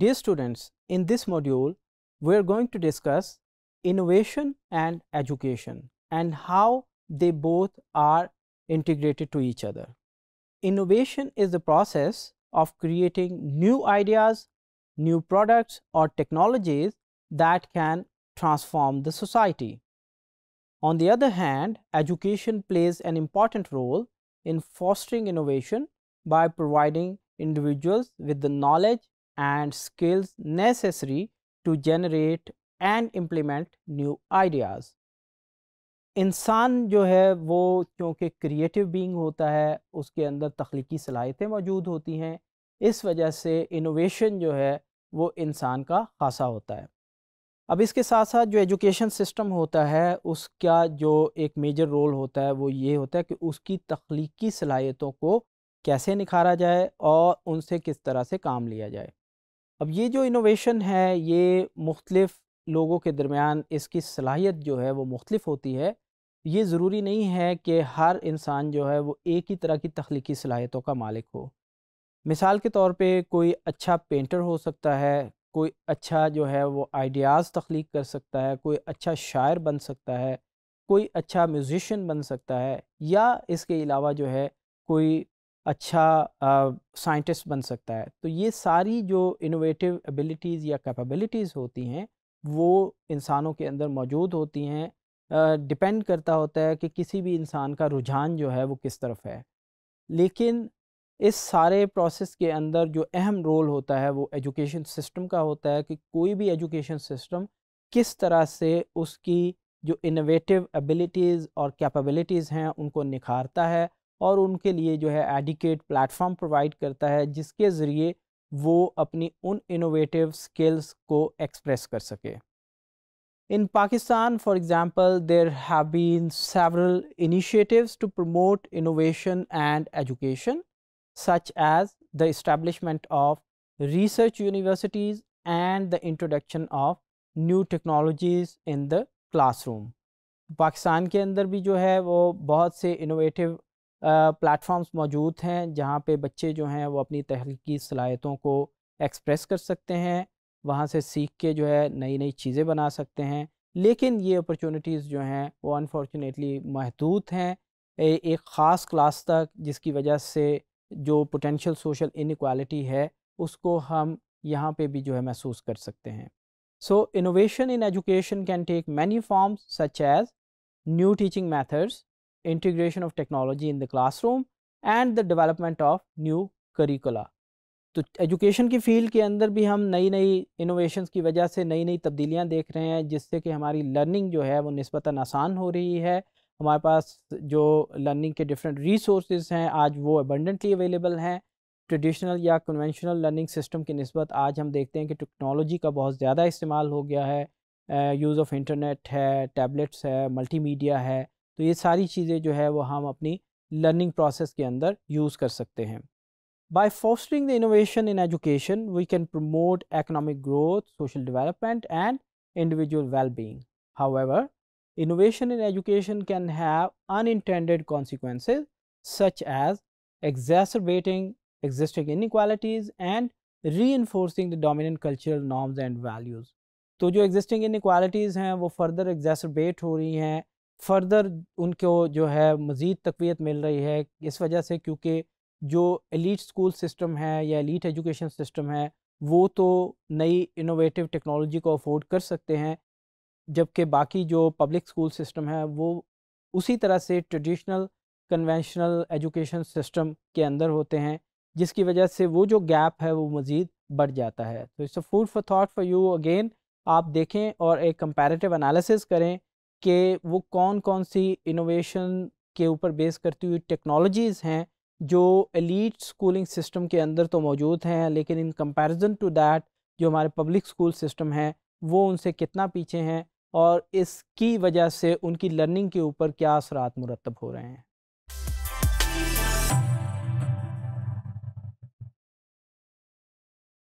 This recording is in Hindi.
Dear students, in this module, we are going to discuss innovation and education and how they both are integrated to each other. Innovation is the process of creating new ideas, new products or technologies that can transform the society. On the other hand, education plays an important role in fostering innovation by providing individuals with the knowledge and skills necessary to generate and implement new ideas. इंसान जो है वो क्योंकि क्रिएटिव बींग होता है उसके अंदर तख्लीकी सलाहियतें मौजूद होती हैं इस वजह से इनोवेशन जो है वो इंसान का खासा होता है अब इसके साथ साथ जो एजुकेशन सिस्टम होता है उसका जो एक मेजर रोल होता है वो ये होता है कि उसकी तख्लीकी सलाहियतों को कैसे निखारा जाए और उनसे किस तरह से काम लिया जाए अब ये जो इनोवेशन है ये मुख्तलफ़ लोगों के दरमियान इसकी सलाहियत जो है वो मुख्तलिफ होती है ये ज़रूरी नहीं है कि हर इंसान जो है वो एक ही तरह की तख्लीकी सलाहियतों का मालिक हो मिसाल के तौर पे कोई अच्छा पेंटर हो सकता है कोई अच्छा जो है वो आइडियाज़ तख्लीक कर सकता है कोई अच्छा शायर बन सकता है कोई अच्छा म्यूज़िशन बन सकता है या इसके अलावा जो है कोई अच्छा साइंटिस्ट बन सकता है तो ये सारी जो इनोवेटिव एबिलिटीज़ या कैपेबिलिटीज़ होती हैं वो इंसानों के अंदर मौजूद होती हैं डिपेंड करता होता है कि किसी भी इंसान का रुझान जो है वो किस तरफ है लेकिन इस सारे प्रोसेस के अंदर जो अहम रोल होता है वो एजुकेशन सिस्टम का होता है कि कोई भी एजुकेशन सिस्टम किस तरह से उसकी जो इनोवेटिव एबिलिटीज़ और कैपेबिलिटीज़ हैं उनको निखारता है और उनके लिए जो है एडिकेट प्लेटफॉर्म प्रोवाइड करता है जिसके ज़रिए वो अपनी उन इनोवेटिव स्किल्स को एक्सप्रेस कर सके in Pakistan for example there have been several initiatives to promote innovation and education such as the establishment of research universities and the introduction of new technologies in the classroom Pakistan के अंदर भी जो है वो बहुत से इनोवेटिव प्लेटफॉर्म्स मौजूद हैं जहाँ पे बच्चे जो हैं वो अपनी तहरीकी सलाहियतों को एक्सप्रेस कर सकते हैं वहाँ से सीख के जो है नई नई चीज़ें बना सकते हैं लेकिन ये अपॉर्चुनिटीज़ जो हैं वो अनफॉर्चुनेटली महदूद हैं एक ख़ास क्लास तक जिसकी वजह से जो पोटेंशियल सोशल इनक्वालिटी है उसको हम यहाँ पे भी जो है महसूस कर सकते हैं so innovation in education can take many forms such as new teaching methods integration of technology in the classroom and the development of new curricula. तो एजुकेशन की फील्ड के अंदर भी हम नई नई इनोवेशंस की वजह से नई नई तब्दीलियां देख रहे हैं जिससे कि हमारी लर्निंग जो है वो नस्बता आसान हो रही है हमारे पास जो लर्निंग के डिफरेंट रिसोर्स हैं आज वो अबंडेंटली अवेलेबल हैं ट्रेडिशनल या कन्वेंशनल लर्निंग सिस्टम की नस्बत आज हम देखते हैं कि टेक्नोलॉजी का बहुत ज़्यादा इस्तेमाल हो गया है यूज़ ऑफ इंटरनेट है टैबलेट्स है मल्टीमीडिया है तो ये सारी चीज़ें जो है वो हम अपनी लर्निंग प्रोसेस के अंदर यूज़ कर सकते हैं by fostering the innovation in education we can promote economic growth social development and individual wellbeing however innovation in education can have unintended consequences such as exacerbating existing equalities and reinforcing the dominant cultural norms and values तो जो एग्जिस्टिंग इक्वालिटीज़ हैं वो फर्दर एग्जैसरबेट हो रही हैं फ़र्दर उनको जो है मज़ीद तकवीत मिल रही है इस वजह से क्योंकि जो एलीट स्कूल सिस्टम है या एलीट एजुकेशन सिस्टम है वो तो नई इनोवेटिव टेक्नोलॉजी को अफोर्ड कर सकते हैं जबकि बाकी जो पब्लिक स्कूल सिस्टम है वो उसी तरह से ट्रेडिशनल कन्वेंशनल एजुकेशन सिस्टम के अंदर होते हैं जिसकी वजह से वो जो गैप है वो मज़ीद बढ़ जाता है तो it's a food for thought for you again आप देखें और एक कंपैरेटिव एनालिसिस करें कि वो कौन कौन सी इनोवेशन के ऊपर बेस करती हुई टेक्नोलॉजीज़ हैं जो एलिट स्कूलिंग सिस्टम के अंदर तो मौजूद हैं लेकिन इन कंपैरिजन टू दैट जो हमारे पब्लिक स्कूल सिस्टम हैं वो उनसे कितना पीछे हैं और इसकी वजह से उनकी लर्निंग के ऊपर क्या असरात मुरतब हो रहे हैं